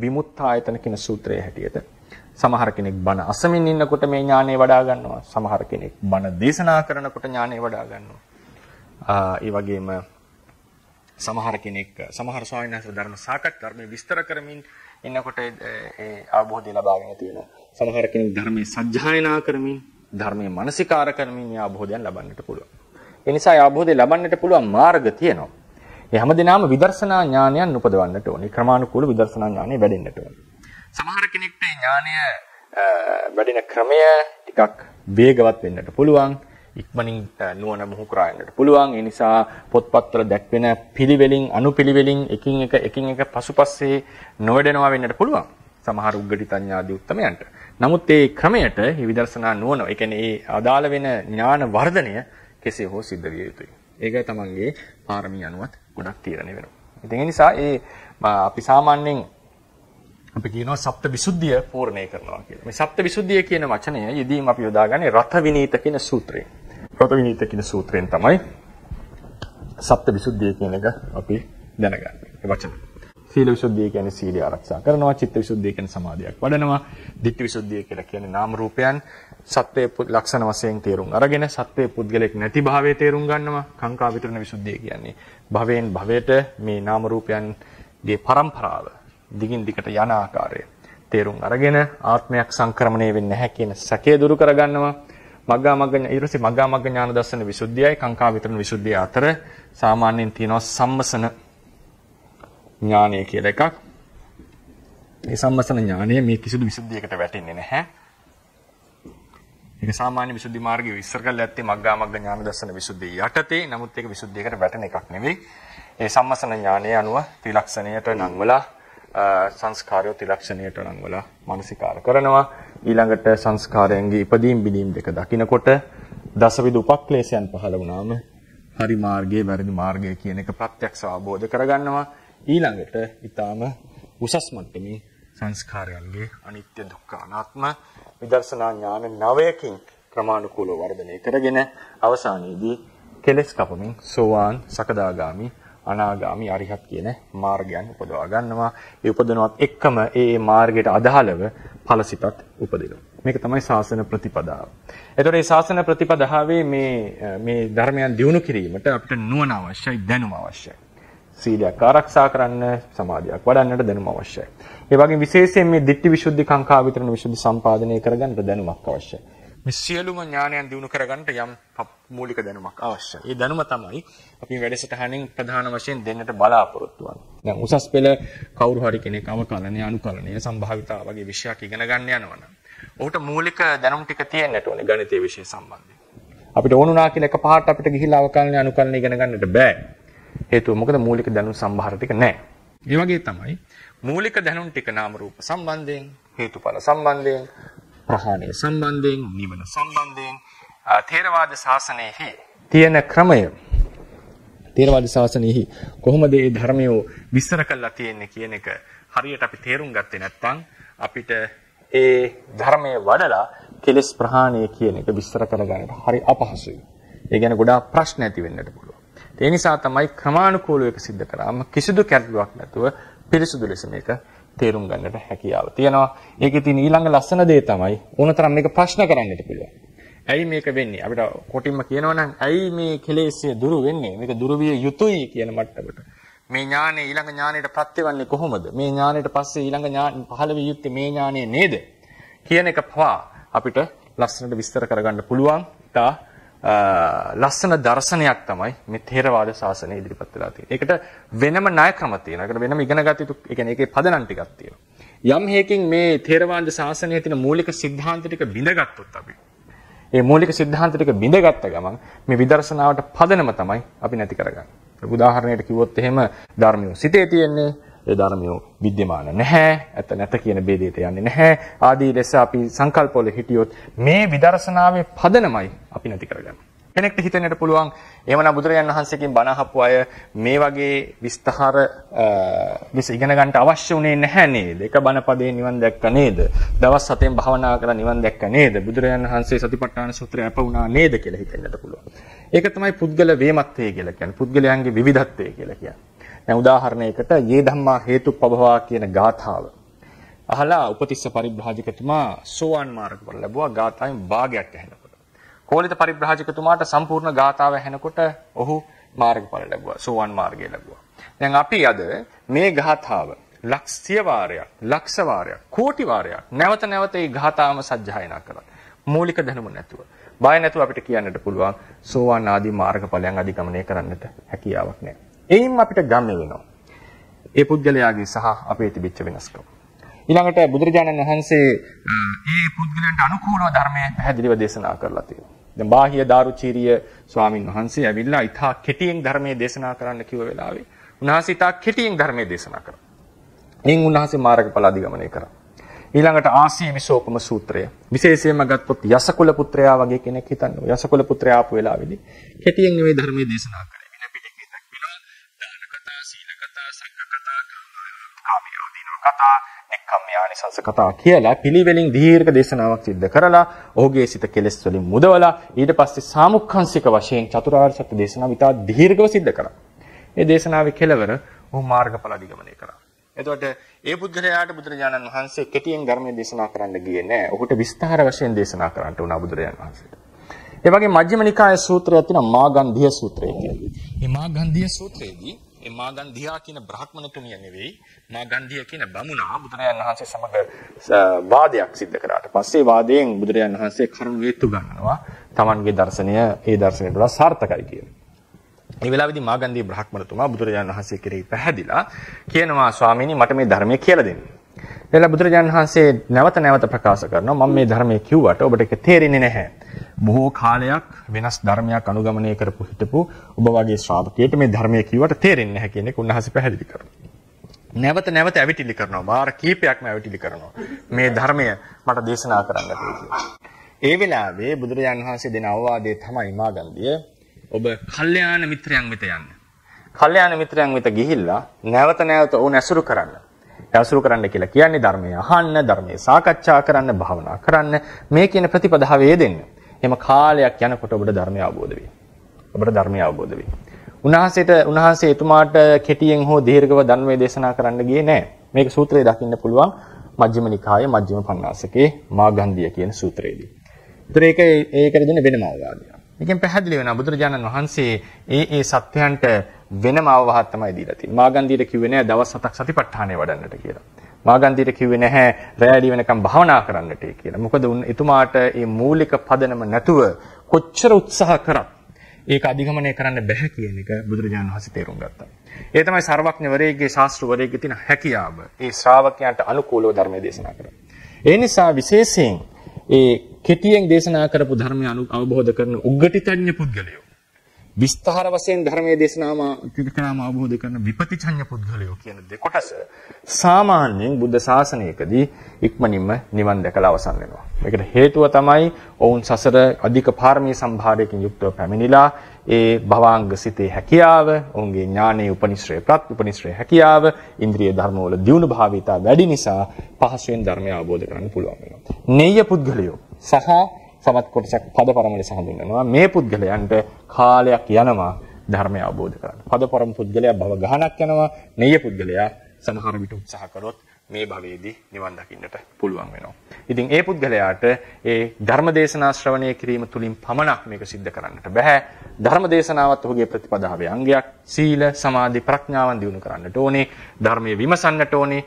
විමුක්තායතන කියන සූත්‍රයේ හැටියට සමහර කෙනෙක් බණ අසමින් ඉන්නකොට මේ ඥානෙ වඩා ගන්නවා. සමහර කෙනෙක් බණ දේශනා කරනකොට ඥානෙ වඩා ගන්නවා. ඒ වගේම සමහර කෙනෙක් සමහර ස්වාමීන් වහන්සේ ධර්ම සාකච්ඡා ධර්මයේ විස්තර කරමින් ඉන්නකොට ඒ අවබෝධය ලබාගෙන තියෙනවා. සමහර කෙනෙක් ධර්මයේ සත්‍යයනා කරමින් ධර්මයේ මානසිකාර කරමින් මේ අවබෝධයන් ලබන්නට පුළුවන්. ඒ නිසා අවබෝධය ලබන්නට පුළුවන් මාර්ග තියෙනවා. මේ හැමදේනම විදර්ශනා ඥානයන් උපදවන්නට ඕනේ. ක්‍රමානුකූල විදර්ශනා ඥානෙ වැඩෙන්නට ඕනේ. සමහර කෙනෙක්ට ඥානය වැඩෙන ක්‍රමය ටිකක් වේගවත් වෙන්නට පුළුවන්. ඉක්මනින් නුවණ මුහු කරා යන්නට පුළුවන්. ඒ නිසා පොත්පත්වල දැක්වෙන පිළිවෙලින් අනුපිළිවෙලින් එකින් එක එකින් එක පසුපස්සේ නොවැඩෙනවා වෙන්නට පුළුවන්. සමහර උග්ගටිතඥාදී උත්තමයන්ට. නමුත් මේ ක්‍රමයට විදර්ශනා නුවණ, ඒ කියන්නේ ඒ අදාළ වෙන ඥාන වර්ධනය කෙසේ හෝ සිද්ධ විය යුතුයි. ඒක තමන්ගේ පාරමී අනුවත් ගොඩක් තීරණය වෙනවා ඉතින් ඒ නිසා ඒ අපි සාමාන්‍යයෙන් අපි කියනවා සප්ත විසුද්ධිය පූර්ණේ කරනවා කියලා. මේ සප්ත විසුද්ධිය කියන වචනය යෙදීම අපි යොදාගන්නේ රත විනීත කියන සූත්‍රයෙන්. රත විනීත කියන සූත්‍රයෙන් තමයි සප්ත විසුද්ධිය කියන එක අපි දැනගන්නේ. ඒ වචනේ. සීල විසුද්ධිය කියන්නේ සීලය ආරක්ෂා කරනවා, චිත්ත විසුද්ධිය කියන්නේ සමාධියක් වඩනවා, ධිට්ඨි විසුද්ධිය කියලා කියන්නේ නාම රූපයන් සත්වයේ ලක්ෂණ වශයෙන් තේරුම් අරගෙන සත්වයේ පුද්ගලෙක් නැති භාවයේ තේරුම් ගන්නවා. කාංකා විතරණ විසුද්ධිය කියන්නේ භවයෙන් භවයට මේ නාම රූපයන්ගේ පරම්පරාව දිගින් දිගට යන ආකාරය තේරුම් අරගෙන ආත්මයක් සංක්‍රමණය වෙන්නේ නැහැ කියන සැකය දුරු කරගන්නවා. මග්ගා මග්ග ඊටසේ මග්ගා මග්ග ඥාන දර්ශන විසුද්ධියයි කාංකා විතරණ විසුද්ධිය අතර සාමාන්‍යයෙන් තියෙනවා සම්මසන ඥානය කියලා එකක්. මේ සම්මස්තන ඥානය මේ කිසිදු විසුද්ධියකට වැටෙන්නේ නැහැ. ඒක සාමාන්‍ය විසුද්ධි මාර්ගයේ ඉස්සර කරලා ඇත්තේ මග්ගා මග්ග ඥාන දර්ශන විසුද්ධිය යටතේ. නමුත් ඒක විසුද්ධියකට වැටෙන එකක් නෙවෙයි. ඒ සම්මස්තන ඥානයේ අනුව ත්‍රිලක්ෂණයට නංවලා සංස්කාරය ත්‍රිලක්ෂණයට නංවලා මානසිකාර කරනවා. ඊළඟට සංස්කාරයන්ගේ ඉදීම් බිදීම් දෙක දකිනකොට දසවිධ උපක්ලේශයන් පහළ වුණාම හරි මාර්ගයේ වැරදි මාර්ගය කියන එක ප්‍රත්‍යක්ෂ අවබෝධ කරගන්නවා. ඊළඟට ඊටාම උසස් මට්ටමේ සංස්කාරයන්ගේ අනිත්‍ය දුක්ඛ අනාත්ම විදර්ශනා ඥාන නවයකින් ක්‍රමානුකූලව වර්ධනය කරගෙන අවසානයේදී කෙලෙස් කපමින් සෝවාන් සකදාගාමි අනාගාමි අරිහත් කියන මාර්ගයන් උපදවා ගන්නවා. ඒ උපදනවත් එක්කම ඒ මාර්ගයට අදාළව ඵලසිතත් උපදිනවා. මේක තමයි සාසන ප්‍රතිපදාව. එතකොට මේ සාසන ප්‍රතිපදාවේ මේ මේ ධර්මයන් දියුණු කිරීමට අපිට නුවණ අවශ්‍යයි, දැනුම අවශ්‍යයි. සීලයක් ආරක්ෂා කරන්න සමාධියක් වඩන්නට දැනුම අවශ්‍යයි. ඒ වගේම විශේෂයෙන් මේ දිට්ඨි විසුද්ධි කාංකා විතරන විසුද්ධි සම්පාදනය කරගන්නට දැනුමක් අවශ්‍යයි. මේ සියලුම ඥානයන් දිනු කරගන්නට යම් මූලික දැනුමක් අවශ්‍යයි. ඒ දැනුම තමයි අපි වැඩසටහනින් ප්‍රධාන වශයෙන් දෙන්නට බලාපොරොත්තු වෙන්නේ. දැන් උසස් පෙළ කවුරු හරි කෙනෙක් අවකලනය, අනුකලනය, සම්භාවිතාව වගේ විෂයක් ඉගෙන ගන්න යනවනම් ඔහුට මූලික දැනුම් ටික තියෙන්නට ඕනේ ගණිතයේ විෂය සම්බන්ධයෙන්. අපිට ඕනුණා කියලා එකපාරට අපිට ගිහිල්ලා අවකලනය, අනුකලනය ඉගෙන ගන්නට බෑ. හේතුව මොකද මූලික දැනුම් සම්භාර ටික නැහැ. ඒ වගේ තමයි මූලික දැනුම් ටික නාම රූප සම්බන්ධයෙන්, හේතුඵල සම්බන්ධයෙන්, ප්‍රහාණය සම්බන්ධයෙන්, නිවන සම්බන්ධයෙන් තේරවාද ශාසනයෙහි තියෙන ක්‍රමය තේරවාද ශාසනයෙහි කොහොමද මේ ධර්මය විස්තර කරලා තියෙන්නේ කියන එක හරියට අපි තේරුම් ගත්තේ නැත්නම් අපිට ඒ ධර්මයේ වඩලා කෙලස් ප්‍රහාණය කියන එක විස්තර කරගන්න හරි අපහසුයි. ඒ කියන්නේ ගොඩාක් ප්‍රශ්න ඇති වෙන්නට පුළුවන්. ඒ නිසා තමයි ක්‍රමානුකූලව එක සිද්ධ කරාම කිසිදු කැඩුවක් නැතුව පිරිසුදු ලෙස මේක තේරුම් ගන්නට හැකියාව තියෙනවා. ඒකේ තියෙන ඊළඟ ලස්සන දේ තමයි ඕනතරම් මේක ප්‍රශ්න කරන්නට පුළුවන්. ඇයි මේක වෙන්නේ? අපිට කොටින්ම කියනවනම් ඇයි මේ කෙලෙස්ය දුරු වෙන්නේ? මේක දුරු විය යුතුයි කියන මට්ටමට. මේ ඥානෙ ඊළඟ ඥානෙට ප්‍රත්‍යවන්නේ කොහොමද? මේ ඥානෙට පස්සේ ඊළඟ ඥාන පහළ විය යුත්තේ මේ ඥානෙ නේද? කියන එක පවා අපිට ලස්සනට විස්තර කරගන්න පුළුවන්. තා ලස්සන දර්ශනයක් තමයි මේ ථේරවාද ශාසනය ඉදිරිපත් වෙලා තියෙන්නේ. ඒකට වෙනම ණය ක්‍රම තියෙනවා. ඒකට වෙනම ඉගෙන ගත යුතු, ඒ කියන්නේ ඒකේ පදනම් ටිකක් තියෙනවා. යම් හේකින් මේ ථේරවාද ශාසනයේ තියෙන මූලික સિદ્ધාන්ත ටික බිඳගත්තොත් අපි. ඒ මූලික સિદ્ધාන්ත ටික බිඳගත්ත ගමන් මේ විදර්ශනාවට පදනම තමයි අපි නැති කරගන්නේ. උදාහරණයකට කිව්වොත් එහෙම ධර්මිය සිතේ තියෙන්නේ ඒ ධර්මිය විද්‍යමාන නැහැ ඇත නැත කියන ભેදයට යන්නේ නැහැ ආදී ලෙස අපි සංකල්පවල හිටියොත් මේ විදර්ශනාවේ පදනමයි අපි නැති කරගන්නේ කෙනෙක්ට හිතෙන්නට පුළුවන් එහෙමනම් බුදුරජාන් වහන්සේකින් බණ අහපු අය මේ වගේ විස්තර විස ඉගෙන ගන්නට අවශ්‍ය උනේ නැහැ නේද? එක බණපදේ නිවන් දැක්ක නේද? දවස් හතෙන් භාවනා කරලා නිවන් දැක්ක නේද? බුදුරජාන් වහන්සේ සතිපට්ඨාන සූත්‍රය අප වුණා නේද කියලා හිතෙන්නට පුළුවන්. ඒක තමයි පුද්ගල වේමත්වය කියලා කියන්නේ. පුද්ගලයන්ගේ විවිධත්වය කියලා කියන්නේ. දැන් උදාහරණයකට යේ ධම්මා හේතුප්පවවා කියන ගාථාව. අහලා උපතිස්ස පරිබ්‍රාජකතුමා සෝවාන් මාර්ගවල ලැබුවා ගාථාවෙන් භාගයක් ඇහෙනකොට. කෝලිත පරිබ්‍රාජකතුමාට සම්පූර්ණ ගාථාව ඇහෙනකොට ඔහු මාර්ගඵල ලැබුවා. සෝවාන් මාර්ගය ලැබුවා. දැන් අපි අද මේ ගාථාව ලක්ෂ්‍ය වාරයක්, ලක්ෂ වාරයක්, කෝටි වාරයක් නැවත නැවත මේ ගාථාවම සජ්ජායනා කරලා මූලික දැනුම නැතුව බය නැතුව අපිට කියන්නට පුළුවන් සෝවාන් ආදී මාර්ගඵලයන් අධිගමනය කරන්නට හැකියාවක් නැහැ. එයින් අපිට ගම්‍ය වෙනවා. ඒ පුද්ගලයාගේ සහ අපේ තිබිච්ච වෙනස්කම්. ඊළඟට බුදුරජාණන් වහන්සේ ඒ පුද්ගලයන්ට අනුකූලව ධර්මය පැහැදිලිව දේශනා කරලා තියෙනවා. දැන් බාහිය දාරුචීරිය ස්වාමින් වහන්සේ ඇවිල්ලා ඉතා කෙටියෙන් ධර්මයේ දේශනා කරන්න කිව්ව වෙලාවේ උන්වහන්සේ ඉතා කෙටියෙන් ධර්මයේ දේශනා කරා. එයින් උන්වහන්සේ මාර්ගඵල අධිගමනය කරා. ඊළඟට ආසී විසෝපම සූත්‍රය. විශේෂයෙන්ම ගත්තොත් යසකුල පුත්‍රයා වගේ කෙනෙක් හිතන්න. යසකුල පුත්‍රයා ආපු වෙලාවේදී කෙටියෙන් මේ ධර්මයේ දේශනා කරා. කතා, නික්කම් යානිසංස කතා කියලා පිළිවෙලින් දීර්ඝ දේශනාවක් සිද්ධ කරලා ඔහුගේ සිත කෙලෙස් වලින් මුදවලා ඊට පස්සේ සාමුක්ඛංශික වශයෙන් චතුරාර්ය සත්‍ය දේශනාව ඉතා දීර්ඝව සිද්ධ කරා. මේ දේශනාවේ කෙලවර ඔහු මාර්ගඵල අධිගමනය කරා. එතකොට ඒ පුද්ගලයාට බුදුරජාණන් වහන්සේ කෙටියෙන් ධර්මයේ දේශනා කරන්න ගියේ නෑ. ඔහුට විස්තර වශයෙන් දේශනා කරන්නට උනා බුදුරජාණන් වහන්සේට. ඒ වගේ මජ්ක්‍ධිම නිකායේ සූත්‍රයක් තියෙනවා මාගන්ධිය සූත්‍රය කියලා. මේ මාගන්ධිය සූත්‍රයේදී ඒ මාගන්ධියා කියන බ්‍රාහ්මණතුමිය නෙවෙයි මාගන්ධිය කියන බමුණා බුදුරජාන් වහන්සේ සමග වාදයක් සිද්ධ කරාට පස්සේ වාදයෙන් බුදුරජාන් වහන්සේ කරුණු වේතු ගන්නවා Tamanගේ දර්ශනය ඒ දර්ශනයට වඩා සාර්ථකයි කියලා. මේ වෙලාවේදී මාගන්ධී බ්‍රාහ්මණතුමා බුදුරජාන් වහන්සේ කෙරෙහි පැහැදිලා කියනවා ස්වාමීනි මට මේ ධර්මය කියලා දෙන්න. එලා බුදුරජාන් වහන්සේ නැවත නැවත ප්‍රකාශ කරනවා මම මේ ධර්මය කිව්වට ඔබට ඒක තේරෙන්නේ නැහැ. බොහෝ කාලයක් වෙනස් ධර්මයක් අනුගමනය කරපු හිටපු ඔබ වගේ ශ්‍රාවකයෙකුට මේ ධර්මයේ කිව්වට තේරෙන්නේ නැහැ කියන එක උන්වහන්සේ පැහැදිලි කරනවා. නැවත නැවත ඇවිටිලි කරනවා. වාර කීපයක්ම ඇවිටිලි කරනවා. මේ ධර්මය මට දේශනා කරන්න ඒ වෙලාවේ බුදුරජාන් වහන්සේ දෙන අවවාදයේ තමයි මාගන්දිය ඔබ කල්යාණ මිත්‍රයන් වෙත යන්න. කල්යාණ මිත්‍රයන් වෙත ගිහිල්ලා නැවත නැවත ඔවුන් ඇසුරු කරන්න. ඇසුරු කරන්න කියලා කියන්නේ ධර්මය අහන්න, ධර්මයේ සාකච්ඡා කරන්න, භාවනා කරන්න, මේ කියන ප්‍රතිපදාව වේදෙන්න. එහෙම කාලයක් යනකොට ඔබට ධර්මය අවබෝධ වෙයි. ඔබට ධර්මය අවබෝධ වෙයි. උන්වහන්සේට උන්වහන්සේ එතුමාට කෙටියෙන් හෝ දීර්ඝව ධර්මයේ දේශනා කරන්න ගියේ නැහැ. මේක සූත්‍රයේ දකින්න පුළුවන් මජ්ක්‍ධිම නිකායේ මජ්ක්‍ධිම පඤ්ඤාසකේ මාගන්ධිය කියන සූත්‍රයේදී. ඒතර ඒක ඒකට දෙන වෙනම අවවාදයක්. මේකෙන් පැහැදිලි වෙනවා බුදුරජාණන් වහන්සේ ඒ ඒ සත්‍යයන්ට වෙනම අවවාහක් තමයි දීලා තියෙන්නේ. මාගන්ධියට කිව්වේ නෑ දවස් 7ක් සතිපට්ඨානය වඩන්නට කියලා. මාගන්ධීට කිව්වේ නැහැ රැඩි වෙනකම් භවනා කරන්නට කියලා. මොකද එතුමාට මේ මූලික පදනම නැතුව කොච්චර උත්සාහ කරත් ඒක අධිගමනය කරන්න බැහැ කියන එක බුදුරජාණන් වහන්සේ තේරුම් ගත්තා. ඒ තමයි ਸਰවඥවරයෙක්ගේ ශාස්ත්‍රවරයෙක්ගේ තියෙන හැකියාව. ඒ ශ්‍රාවකයන්ට අනුකූලව ධර්මය දේශනා කරනවා. ඒ නිසා විශේෂයෙන් ඒ කෙටියෙන් දේශනා කරපු ධර්මය අවබෝධ කරන උග්ගටිතඥ පුද්ගලයෝ විස්තර වශයෙන් ධර්මයේ දේශනාව කිරිකනාම අවබෝධ කරන විපතිචඤ්ඤ පුද්ගලයෝ කියන දෙකොටස සාමාන්‍යයෙන් බුද්ධ ශාසනයකදී ඉක්මනින්ම නිවන් දැකලා අවසන් වෙනවා. මේකට හේතුව තමයි ඔවුන් සසර අධික පාරමී සම්භාරයෙන් යුක්තව පැමිණිලා ඒ භවාංග සිතේ හැකියාව, ඔවුන්ගේ ඥානයේ උපනිශ්‍රේ ප්‍රත් උපනිශ්‍රේ හැකියාව, ඉන්ද්‍රිය ධර්මවල දියුණු භාවිතා වැඩි නිසා පහසුවෙන් ධර්මය අවබෝධ කරගන්න පුළුවන් වෙනවා. නෙය්‍ය පුද්ගලයෝ සහ සමත් කොටසක් පද පරම ලෙස හඳුන්වනවා. මේ පුද්ගලයන්ට කාලයක් යනවා ධර්මය අවබෝධ කරගන්න. පද පරම පුද්ගලයා භව ගහනක් යනවා. නෙය පුද්ගලයා සමහර විට උත්සාහ කරොත් මේ භවයේදී නිවන් දකින්නට පුළුවන් වෙනවා. ඉතින් ඒ පුද්ගලයාට ඒ ධර්ම දේශනා ශ්‍රවණය කිරීම තුලින් පමණක් මේක සිද්ධ කරන්නට බෑ. ධර්ම දේශනාවත් ඔහුගේ ප්‍රතිපදාවේ අංගයක්. සීල, සමාධි, ප්‍රඥාවන් දිනු කරන්නට ඕනේ. ධර්මයේ විමසන්නට ඕනේ.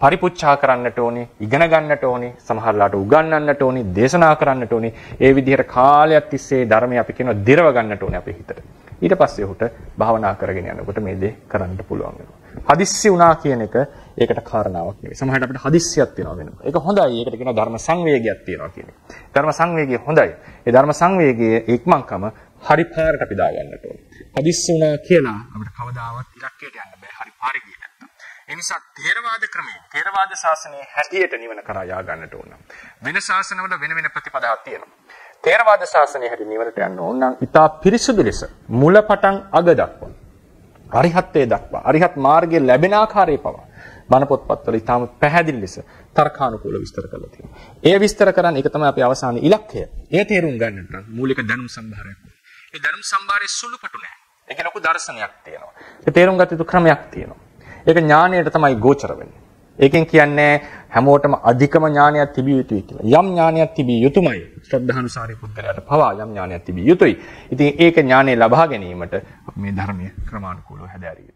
පරිපුච්ඡා කරන්නට ඕනේ, ඉගෙන ගන්නට ඕනේ, සමහරලාට උගන්වන්නට ඕනේ, දේශනා කරන්නට ඕනේ. ඒ විදිහට කාලයක් තිස්සේ ධර්මය අපි කියනවා දිරව ගන්නට ඕනේ අපේ හිතට. ඊට පස්සේ උහුට භවනා කරගෙන යනකොට මේ දේ කරන්නට පුළුවන් වෙනවා. හදිස්සි වුණා කියන එක ඒකට කාරණාවක් නෙවෙයි. සමහරවිට අපිට හදිස්සියක් තියෙනවා වෙනවා. ඒක හොඳයි. ඒකට කියනවා ධර්ම සංවේගයක් තියෙනවා කියන එක. ධර්ම සංවේගය හොඳයි. ඒ ධර්ම සංවේගයේ ඉක්මන්කම හරි පාරට අපි දා ගන්නට ඕනේ. හදිස්සි වුණා කියලා අපිට කවදාවත් ඉලක්කයට යන්න බෑ. හරි පාරේ ගිහින් ඒ නිසා තේරවාද ක්‍රමයේ තේරවාද ශාසනයේ හැටියට නිවන කරා යා ගන්නට ඕන. වෙන ශාසනවල වෙන වෙන ප්‍රතිපදාවක් තියෙනවා. තේරවාද ශාසනයේ හැටි නිවනට යන්න ඕන නම් ඊටා පිරිසුදු ලෙස මුල පටන් අග දක්වා අරිහත්ත්වයේ දක්වා අරිහත් මාර්ගයේ ලැබෙන ආකාරය පවා බණ පොත්පත්වල ඉතාම පැහැදිලි ලෙස තර්කානුකූල විස්තර කරලා තියෙනවා. ඒ විස්තර කරන්නේ ඒක තමයි අපේ අවසාන ඉලක්කය. ඒ තේරුම් ගන්නට මූලික දැනුම් සම්භාරයක්. ඒ දැනුම් සම්භාරයේ සුළුපටු නෑ. ඒක ලොකු දර්ශනයක් තියෙනවා. ඒ තේරුම් ගත යුතු ක්‍රමයක් තියෙනවා. ඒක ඥාණයට තමයි ගෝචර වෙන්නේ. ඒකෙන් කියන්නේ හැමෝටම අධිකම ඥානයක් තිබිය යුතුයි කියලා. යම් ඥානයක් තිබිය යුතුමයි. ශ්‍රද්ධානුසාරී පුද්ගලයාට පවා යම් ඥානයක් තිබිය යුතුයි. ඉතින් ඒක ඥානය ලබා ගැනීමට මේ ධර්මයේ ක්‍රමානුකූලව හැදෑරිය